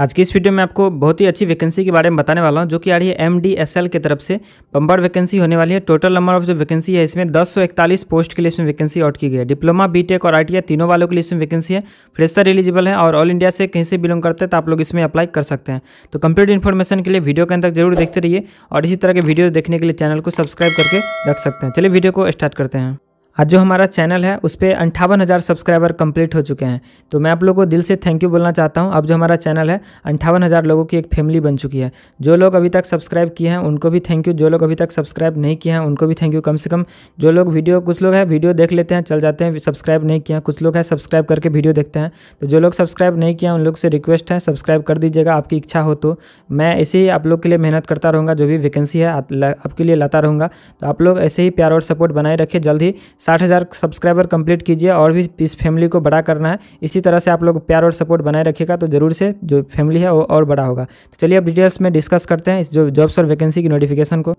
आज की इस वीडियो में आपको बहुत ही अच्छी वैकेंसी के बारे में बताने वाला हूँ जो कि आ रही है एम डी एस एल की तरफ से बम्बर वैकेंसी होने वाली है टोटल नंबर ऑफ जो वैकेंसी है इसमें दस सौ इकतालीस पोस्ट के लिए इसमें वैकेंसी आउट की गई है डिप्लोमा बी टेक और आई e तीनों वालों के लिए इसमें वैकेंसी है फ्रेशर एलिजिबल है और ऑल इंडिया से कहीं से बिलोंग करते हैं तो आप लोग इसमें अप्लाई कर सकते हैं तो कंप्लीट इन्फॉर्मेशन के लिए वीडियो के अंदर जरूर देखते रहिए और इसी तरह के वीडियो देखने के लिए चैनल को सब्सक्राइब करके रख सकते हैं चलिए वीडियो को स्टार्ट करते हैं आज जो हमारा चैनल है उस पर अंठावन हज़ार सब्सक्राइबर कंप्लीट हो चुके हैं तो मैं आप लोगों को दिल से थैंक यू बोलना चाहता हूँ अब जो हमारा चैनल है अंठावन हज़ार लोगों की एक फैमिली बन चुकी है जो लोग अभी तक सब्सक्राइब किए हैं उनको भी थैंक यू जो लोग अभी तक सब्सक्राइब नहीं किए हैं उनको भी थैंक यू कम से कम जो लोग वीडियो कुछ लोग हैं वीडियो देख लेते हैं चल जाते हैं सब्सक्राइब नहीं किया कुछ लोग हैं सब्सक्राइब करके वीडियो देखते हैं तो जो लोग सब्सक्राइब नहीं किया उन लोग से रिक्वेस्ट है सब्सक्राइब कर दीजिएगा आपकी इच्छा हो तो मैं ऐसे ही आप लोग के लिए मेहनत करता रहूँगा जो भी वैकेंसी है आपके लिए लाता रहूँगा तो आप लोग ऐसे ही प्यार और सपोर्ट बनाए रखें जल्द ही साठ हज़ार सब्सक्राइबर कंप्लीट कीजिए और भी इस फैमिली को बड़ा करना है इसी तरह से आप लोग प्यार और सपोर्ट बनाए रखिएगा तो ज़रूर से जो फैमिली है वो और बड़ा होगा तो चलिए अब डिटेल्स में डिस्कस करते हैं इस जो जॉब्स और वैकेंसी की नोटिफिकेशन को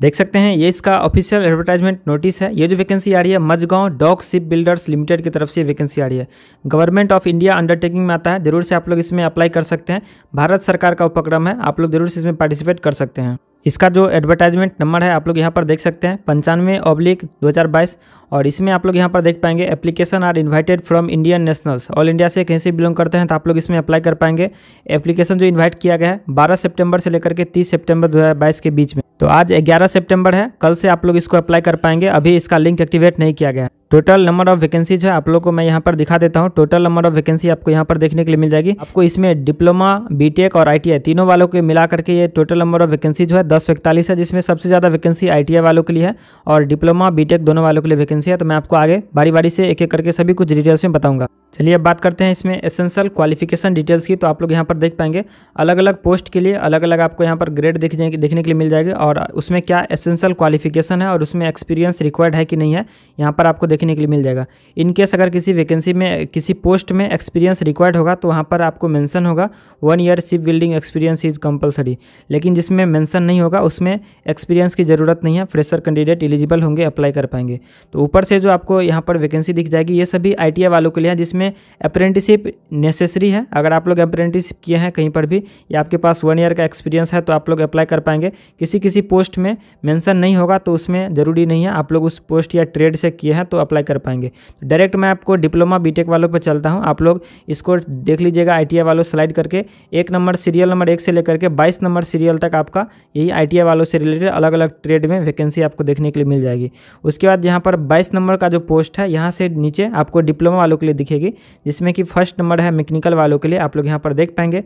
देख सकते हैं ये इसका ऑफिशियल एडवर्टाइजमेंट नोटिस है ये जो वैकेंसी आ रही है Mazagon dock ship builders limited की तरफ से वैकेंसी आ रही है गवर्नमेंट ऑफ इंडिया अंडरटेकिंग में आता है जरूर से आप लोग इसमें अप्लाई कर सकते हैं भारत सरकार का उपक्रम है आप लोग जरूर से इसमें पार्टिसिपेट कर सकते हैं इसका जो एडवर्टाइजमेंट नंबर है आप लोग यहाँ पर देख सकते हैं पंचानवे ऑब्लिक दो और इसमें आप लोग यहाँ पर देख पाएंगे application are invited from Indian nationals all India से कहीं से बिलोंग करते हैं तो आप लोग इसमें अप्लाई कर पाएंगे एप्लीकेशन जो इन्वाइट किया गया है बारह सेप्टेम्बर से लेकर के तीस सेप्टेम्बर दो के बीच में तो आज 11 सितंबर है कल से आप लोग इसको अप्लाई कर पाएंगे अभी इसका लिंक एक्टिवेट नहीं किया गया टोटल नंबर ऑफ वैकेंसी जो है आप लोग को मैं यहाँ पर दिखा देता हूँ टोटल नंबर ऑफ वैकेंसी आपको यहाँ पर देखने के लिए मिल जाएगी आपको इसमें डिप्लोमा बीटेक और आईटीआई तीनों वालों के मिला करके ये टोटल नंबर ऑफ वैकेंसी जो है दस सौ इकतालीस है जिसमें सबसे ज़्यादा वैकेंसी आई वालों के लिए है और डिप्लोमा बीटेक दोनों वालों के लिए वैकेंसी है तो मैं आपको आगे बारी बारी से एक एक करके सभी कुछ डिटेल्स में बताऊंगा चलिए अब बात करते हैं इसमें एसेंशियल क्वालिफिकेशन डिटेल्स की तो आप लोग यहाँ पर देख पाएंगे अलग अलग पोस्ट के लिए अलग अलग आपको यहाँ पर ग्रेड देख देखने के लिए मिल जाएगी और उसमें क्या एसेंशियल क्वालिफिकेशन है और उसमें एक्सपीरियंस रिक्वायर्ड है कि नहीं है यहाँ पर आपको देखने के लिए मिल जाएगा इनकेस अगर किसी वैकेंसी में किसी पोस्ट में एक्सपीरियंस रिक्वायर्ड होगा तो वहाँ पर आपको मेंशन होगा one year ship building experience is compulsory लेकिन जिसमें मेंशन नहीं होगा उसमें एक्सपीरियंस की ज़रूरत नहीं है फ्रेशर कैंडिडेट एलिजिबल होंगे अप्लाई कर पाएंगे तो ऊपर से जो आपको यहाँ पर वैकेंसी दिख जाएगी ये सभी आई वालों के लिए हैं जिसमें अप्रेंटिसिप नेसेसरी है अगर आप लोग अप्रेंटिसिप किए हैं कहीं पर भी या आपके पास वन ईयर का एक्सपीरियंस है तो आप लोग अप्लाई कर पाएंगे किसी किसी पोस्ट में मैंसन नहीं होगा तो उसमें ज़रूरी नहीं है आप लोग उस पोस्ट या ट्रेड से किए हैं तो अप्लाई कर पाएंगे डायरेक्ट मैं आपको डिप्लोमा बीटेक वालों पर चलता हूँ आप लोग इसको देख लीजिएगा आई वालों स्लाइड करके एक नंबर सीरियल नंबर एक से लेकर के बाईस नंबर सीरियल तक आपका यही आई वालों से रिलेटेड अलग अलग ट्रेड में वैकेंसी आपको देखने के लिए मिल जाएगी उसके बाद यहाँ पर बाईस नंबर का जो पोस्ट है यहाँ से नीचे आपको डिप्लोमा वालों के लिए दिखेगी जिसमें कि फर्स्ट नंबर है मैकेनिकल वालों के लिए आप लोग यहाँ पर देख पाएंगे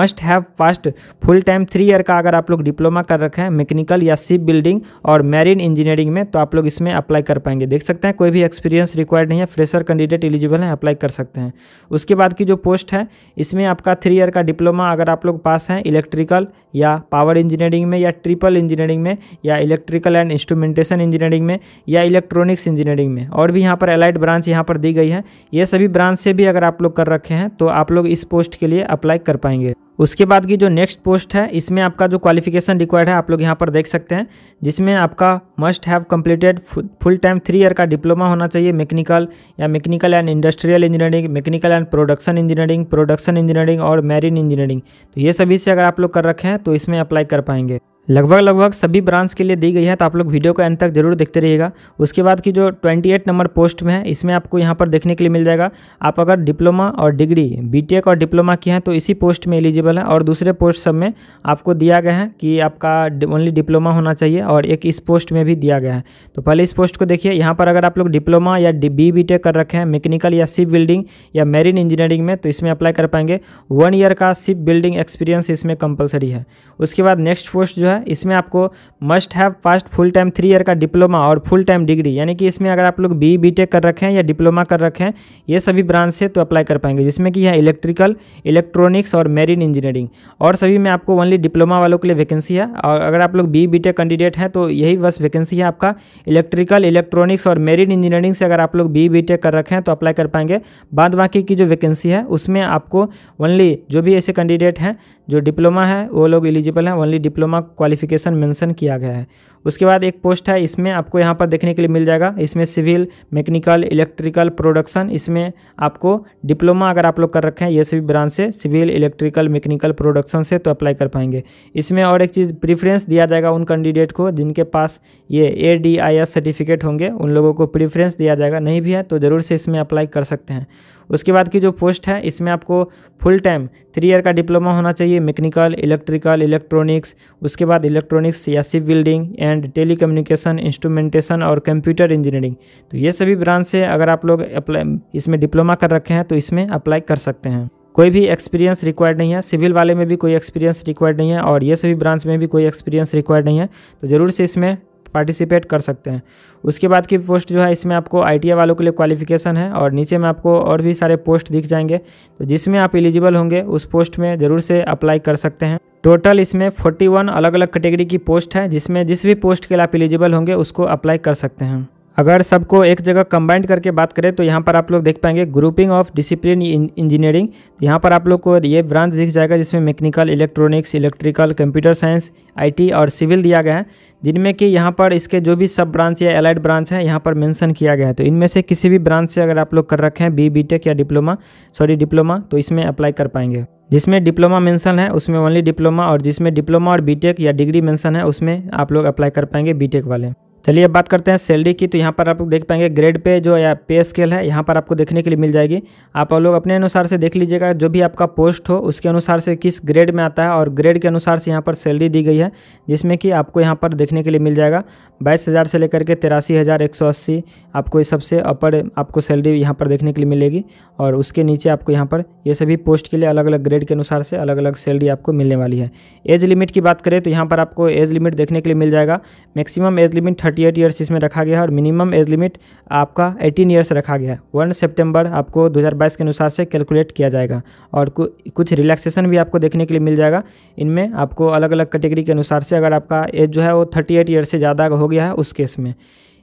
must have passed full time three year का अगर आप लोग डिप्लोमा कर रखे हैं मैकेनिकल या सिप बिल्डिंग और मैरिन इंजीनियरिंग में तो आप लोग इसमें अप्लाई कर पाएंगे देख सकते हैं कोई भी एक्सपीरियंस रिक्वायर्ड नहीं है फ्रेशर कैंडिडेट एलिजिबल हैं अप्लाई कर सकते हैं उसके बाद की जो पोस्ट है इसमें आपका थ्री ईयर का डिप्लोमा अगर आप लोग पास हैं इलेक्ट्रिकल या पावर इंजीनियरिंग में या ट्रिपल इंजीनियरिंग में या इलेक्ट्रिकल एंड इंस्ट्रूमेंटेशन इंजीनियरिंग में या इलेक्ट्रॉनिक्स इंजीनियरिंग में और भी यहाँ पर एलाइड ब्रांच यहाँ पर दी गई है ये सभी ब्रांच से भी अगर आप लोग कर रखे हैं तो आप लोग इस पोस्ट के लिए अप्लाई कर पाएंगे उसके बाद की जो नेक्स्ट पोस्ट है इसमें आपका जो क्वालिफिकेशन रिक्वायर्ड है आप लोग यहाँ पर देख सकते हैं जिसमें आपका must have completed full time three year का डिप्लोमा होना चाहिए मैकेनिकल या mechanical and industrial engineering mechanical and production engineering production engineering और मैरिन इंजीनियरिंग तो ये सभी से अगर आप लोग कर रखें हैं तो इसमें अप्लाई कर पाएंगे लगभग लगभग सभी ब्रांच के लिए दी गई है तो आप लोग वीडियो को अंत तक जरूर देखते रहिएगा उसके बाद की जो 28 नंबर पोस्ट में है इसमें आपको यहाँ पर देखने के लिए मिल जाएगा आप अगर डिप्लोमा और डिग्री बीटेक e और डिप्लोमा की हैं तो इसी पोस्ट में एलिजिबल है और दूसरे पोस्ट सब में आपको दिया गया है कि आपका ओनली डिप्लोमा होना चाहिए और एक इस पोस्ट में भी दिया गया है तो पहले इस पोस्ट को देखिए यहाँ पर अगर आप लोग डिप्लोमा या बी बी e कर रखे हैं मेकेनिकल या सिप बिल्डिंग या मेरीन इंजीनियरिंग में तो इसमें अप्लाई कर पाएंगे वन ईयर का सिप बिल्डिंग एक्सपीरियंस इसमें कंपलसरी है उसके बाद नेक्स्ट पोस्ट जो है है इसमें आपको must have passed full time three year का डिप्लोमा और फुल टाइम डिग्री यानी कि इसमें अगर आप लोग बी बी टेक कर रखें या डिप्लोमा कर रखें ये सभी ब्रांच से तो अप्लाई कर पाएंगे जिसमें कि है इलेक्ट्रिकल इलेक्ट्रॉनिक्स और मेरीन इंजीनियरिंग और सभी में आपको ओनली डिप्लोमा वालों के लिए वैकेंसी है और अगर आप लोग बी बी टेक कैंडिडेट हैं तो यही बस वैकेंसी है आपका इलेक्ट्रिकल इलेक्ट्रॉनिक्स और मेरीन इंजीनियरिंग से अगर आप लोग बी बी टेक कर रखें तो अप्लाई कर पाएंगे बाद बाकी की जो वैकेंसी है उसमें आपको ओनली जो भी ऐसे कैंडिडेट हैं जो डिप्लोमा है वो लोग एलिजिबल हैं ओनली डिप्लोमा क्वालिफिकेशन मेंशन किया गया है उसके बाद एक पोस्ट है इसमें आपको यहाँ पर देखने के लिए मिल जाएगा इसमें सिविल मैकेनिकल इलेक्ट्रिकल प्रोडक्शन इसमें आपको डिप्लोमा अगर आप लोग कर रखे हैं ये सभी ब्रांच से सिविल इलेक्ट्रिकल मैकेनिकल प्रोडक्शन से तो अप्लाई कर पाएंगे इसमें और एक चीज़ प्रीफ्रेंस दिया जाएगा उन कैंडिडेट को जिनके पास ये A D I S certificate होंगे उन लोगों को प्रीफ्रेंस दिया जाएगा नहीं भी है तो ज़रूर से इसमें अप्लाई कर सकते हैं उसके बाद की जो पोस्ट है इसमें आपको फुल टाइम थ्री ईयर का डिप्लोमा होना चाहिए मैकेनिकल इलेक्ट्रिकल इलेक्ट्रॉनिक्स उसके बाद इलेक्ट्रॉनिक्स या ship building and telecommunication instrumentation और कंप्यूटर इंजीनियरिंग तो ये सभी ब्रांच से अगर आप लोग अप्लाई इसमें डिप्लोमा कर रखे हैं तो इसमें अप्लाई कर सकते हैं कोई भी एक्सपीरियंस रिक्वायर्ड नहीं है सिविल वाले में भी कोई एक्सपीरियंस रिक्वायर्ड नहीं है और ये सभी ब्रांच में भी कोई एक्सपीरियंस रिक्वायर्ड नहीं है तो ज़रूर से इसमें पार्टिसिपेट कर सकते हैं उसके बाद की पोस्ट जो है इसमें आपको आई वालों के लिए क्वालिफिकेशन है और नीचे में आपको और भी सारे पोस्ट दिख जाएंगे तो जिसमें आप एलिजिबल होंगे उस पोस्ट में ज़रूर से अप्लाई कर सकते हैं टोटल इसमें 41 अलग अलग कैटेगरी की पोस्ट है जिसमें जिस भी पोस्ट के लिए आप एलिजिबल होंगे उसको अप्लाई कर सकते हैं अगर सबको एक जगह कंबाइंड करके बात करें तो यहाँ पर आप लोग देख पाएंगे ग्रुपिंग ऑफ डिसिप्लिन इंजीनियरिंग यहाँ पर आप लोग को ये ब्रांच दिख जाएगा जिसमें mechanical electronics electrical computer science IT और सिविल दिया गया है जिनमें कि यहाँ पर इसके जो भी सब ब्रांच या एलाइड ब्रांच है यहाँ पर मैंसन किया गया है तो इनमें से किसी भी ब्रांच से अगर आप लोग कर रखे हैं बी बीटेक या डिप्लोमा सॉरी डिप्लोमा तो इसमें अप्लाई कर पाएंगे जिसमें डिप्लोमा मेंशन है उसमें ओनली डिप्लोमा और जिसमें डिप्लोमा और बीटेक या डिग्री मेंशन है उसमें आप लोग अप्लाई कर पाएंगे बीटेक वाले चलिए अब बात करते हैं सैलरी की तो यहाँ पर आप देख पाएंगे ग्रेड पे जो या पे स्केल है यहाँ पर आपको देखने के लिए मिल जाएगी आप लोग अपने अनुसार से देख लीजिएगा जो भी आपका पोस्ट हो उसके अनुसार से किस ग्रेड में आता है और ग्रेड के अनुसार से यहाँ पर सैलरी दी गई है जिसमें कि आपको यहाँ पर देखने के लिए मिल जाएगा बाईस हज़ार से लेकर के तिरासी हज़ार एक सौ अस्सी आपको इस सबसे अपर आपको सैलरी यहाँ पर देखने के लिए मिलेगी और उसके नीचे आपको यहाँ पर ये सभी पोस्ट के लिए अलग अलग ग्रेड के अनुसार से अलग अलग सैलरी आपको मिलने वाली है एज लिमिट की बात करें तो यहाँ पर आपको एज लिमिट देखने के लिए मिल जाएगा maximum age limit thirty thirty eight years इसमें रखा गया है और मिनिमम एज लिमिट आपका एटीन ईयर्स रखा गया है वन सेप्टेम्बर आपको 2022 के अनुसार से कैलकुलेट किया जाएगा और कुछ रिलैक्सेशन भी आपको देखने के लिए मिल जाएगा इनमें आपको अलग अलग कैटेगरी के अनुसार से अगर आपका एज जो है वो थर्टी एट ईयर से ज़्यादा हो गया है उस केस में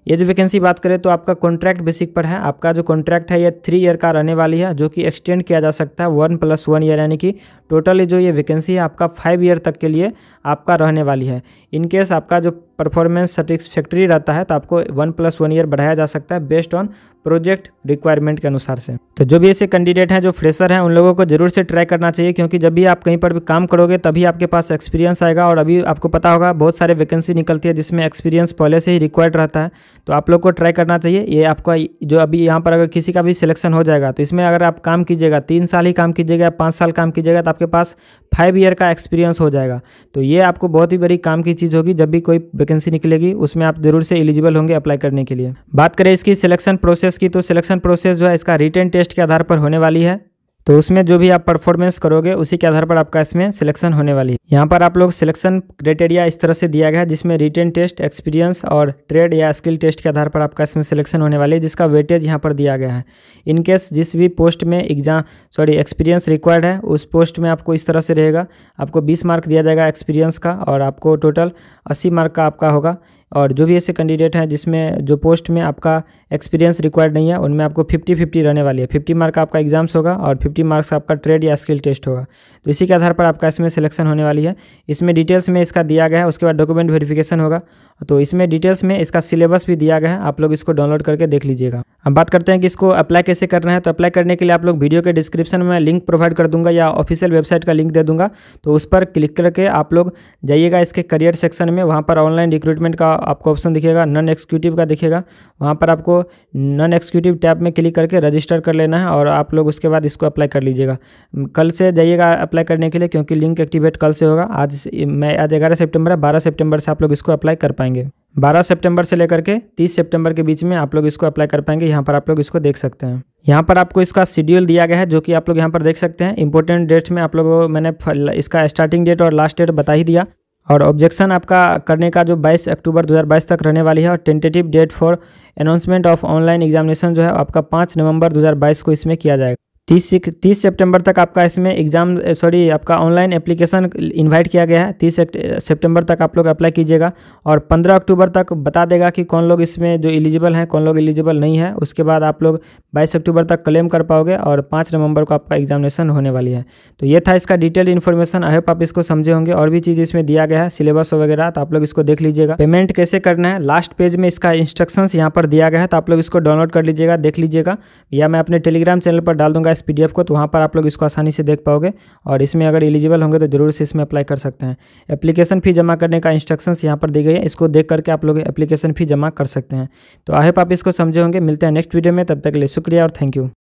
ये जो वैकेंसी बात करें तो आपका कॉन्ट्रैक्ट बेसिक पर है आपका जो कॉन्ट्रैक्ट है ये थ्री ईयर का रहने वाली है जो कि एक्सटेंड किया जा सकता है वन प्लस वन ईयर यानी कि टोटल जो ये वैकेंसी है आपका फाइव ईयर तक के लिए आपका रहने वाली है इनकेस आपका जो परफॉर्मेंस सेटिस्फैक्ट्री रहता है तो आपको वन प्लस वन ईयर बढ़ाया जा सकता है बेस्ड ऑन प्रोजेक्ट रिक्वायरमेंट के अनुसार से तो जो भी ऐसे कैंडिडेट हैं जो फ्रेशर हैं उन लोगों को जरूर से ट्राई करना चाहिए क्योंकि जब भी आप कहीं पर भी काम करोगे तभी आपके पास एक्सपीरियंस आएगा और अभी आपको पता होगा बहुत सारे वैकेंसी निकलती है जिसमें एक्सपीरियंस पहले से ही रिक्वायर्ड रहता है तो आप लोग को ट्राई करना चाहिए ये आपका जो अभी यहाँ पर अगर किसी का भी सिलेक्शन हो जाएगा तो इसमें अगर आप काम कीजिएगा तीन साल ही काम कीजिएगा पाँच साल काम कीजिएगा तो आपके पास फाइव ईयर का एक्सपीरियंस हो जाएगा तो ये आपको बहुत ही बड़ी काम की चीज़ होगी जब भी कोई वैकेंसी निकलेगी उसमें आप जरूर से एलिजिबल होंगे अप्लाई करने के लिए बात करें इसकी सिलेक्शन प्रोसेस प्रोसेस की तो सिलेक्शन प्रोसेस जो है इसका रिटर्न टेस्ट के आधार पर होने वाली है तो उसमें जो भी आप परफॉर्मेंस करोगे उसी के आधार पर आपका इसमें सिलेक्शन होने वाली है यहाँ पर आप लोग सिलेक्शन क्राइटेरिया इस तरह से दिया गया है जिसमें रिटर्न टेस्ट एक्सपीरियंस और ट्रेड या स्किल टेस्ट के आधार पर आपका इसमें सिलेक्शन होने वाली है जिसका वेटेज यहाँ पर दिया गया है इनकेस जिस भी पोस्ट में एग्जाम सॉरी एक्सपीरियंस रिक्वायर्ड है उस पोस्ट में आपको इस तरह से रहेगा आपको बीस मार्क दिया जाएगा एक्सपीरियंस का और आपको टोटल अस्सी मार्क का आपका होगा और जो भी ऐसे कैंडिडेट हैं जिसमें जो पोस्ट में आपका एक्सपीरियंस रिक्वायर्ड नहीं है उनमें आपको फिफ्टी फिफ्टी रहने वाली है फिफ्टी मार्क आपका एग्जाम्स होगा और फिफ्टी मार्क्स आपका ट्रेड या स्किल टेस्ट होगा तो इसी के आधार पर आपका इसमें सिलेक्शन होने वाली है इसमें डिटेल्स में इसका दिया गया है उसके बाद डॉक्यूमेंट वेरीफिकेशन होगा तो इसमें डिटेल्स में इसका सिलेबस भी दिया गया है आप लोग इसको डाउनलोड करके देख लीजिएगा अब बात करते हैं कि इसको अप्लाई कैसे करना है तो अप्लाई करने के लिए आप लोग वीडियो के डिस्क्रिप्शन में लिंक प्रोवाइड कर दूंगा या ऑफिशियल वेबसाइट का लिंक दे दूंगा तो उस पर क्लिक करके आप लोग जाइएगा इसके करियर सेक्शन में वहाँ पर ऑनलाइन रिक्रूटमेंट का आपको ऑप्शन दिखेगा नॉन एक्सिक्यूटिव का दिखेगा वहाँ पर आपको नॉन एक्सिक्यूटिव टैब में क्लिक करके रजिस्टर कर लेना है और आप लोग उसके बाद इसको अप्लाई कर लीजिएगा कल से जाइएगा अप्लाई करने के लिए क्योंकि लिंक एक्टिवेट कल से होगा आज मैं आज ग्यारह सेप्टेम्बर है बारह सेप्टेम्बर से आप लोग इसको अप्लाई कर पाएंगे बारह सितंबर से लेकर के तीस सितंबर के बीच में आप लोग इसको अप्लाई कर पाएंगे यहाँ पर आप लोग इसको देख सकते हैं यहाँ पर आपको इसका शेड्यूल दिया गया है जो कि आप लोग यहाँ पर देख सकते हैं इंपॉर्टेंट डेट्स में आप लोगों को मैंने इसका स्टार्टिंग डेट और लास्ट डेट बता ही दिया और ऑब्जेक्शन आपका करने का जो 22 अक्टूबर 2022 तक रहने वाली है और tentative date for announcement of online examination जो है आपका 5 नवंबर 2022 को इसमें किया जाएगा तीस तीस सेप्टेम्बर तक आपका इसमें एग्ज़ाम सॉरी आपका ऑनलाइन एप्लीकेशन इनवाइट किया गया है तीस सेप्टेम्बर तक आप लोग अप्लाई कीजिएगा और पंद्रह अक्टूबर तक बता देगा कि कौन लोग इसमें जो एलिजिबल हैं कौन लोग एलिजिबल नहीं है उसके बाद आप लोग बाईस अक्टूबर तक क्लेम कर पाओगे और पाँच नवंबर को आपका एग्जामिनेशन होने वाली है तो ये था इसका डिटेल इन्फॉर्मेशन आई होप आप इसको समझे होंगे और भी चीज़ इसमें दिया गया है सिलेबस वगैरह तो आप लोग इसको देख लीजिएगा पेमेंट कैसे करना है लास्ट पेज में इसका इंस्ट्रक्शंस यहाँ पर दिया गया है तो आप लोग इसको डाउनलोड कर लीजिएगा देख लीजिएगा या मैं अपने टेलीग्राम चैनल पर डाल दूँगा इस पी को तो वहाँ पर आप लोग इसको आसानी से देख पाओगे और इसमें अगर एलिजिबल होंगे तो ज़रूर से इसमें अप्लाई कर सकते हैं एप्लीकेशन फ़ी जमा करने का इंस्ट्रक्शंस यहाँ पर दी गई है इसको देख करके आप लोग एप्लीकेशन फ़ी जमा कर सकते हैं तो आई आप इसको समझे होंगे मिलते हैं नेक्स्ट वीडियो में तब तक के लिए शुक्रिया और थैंक यू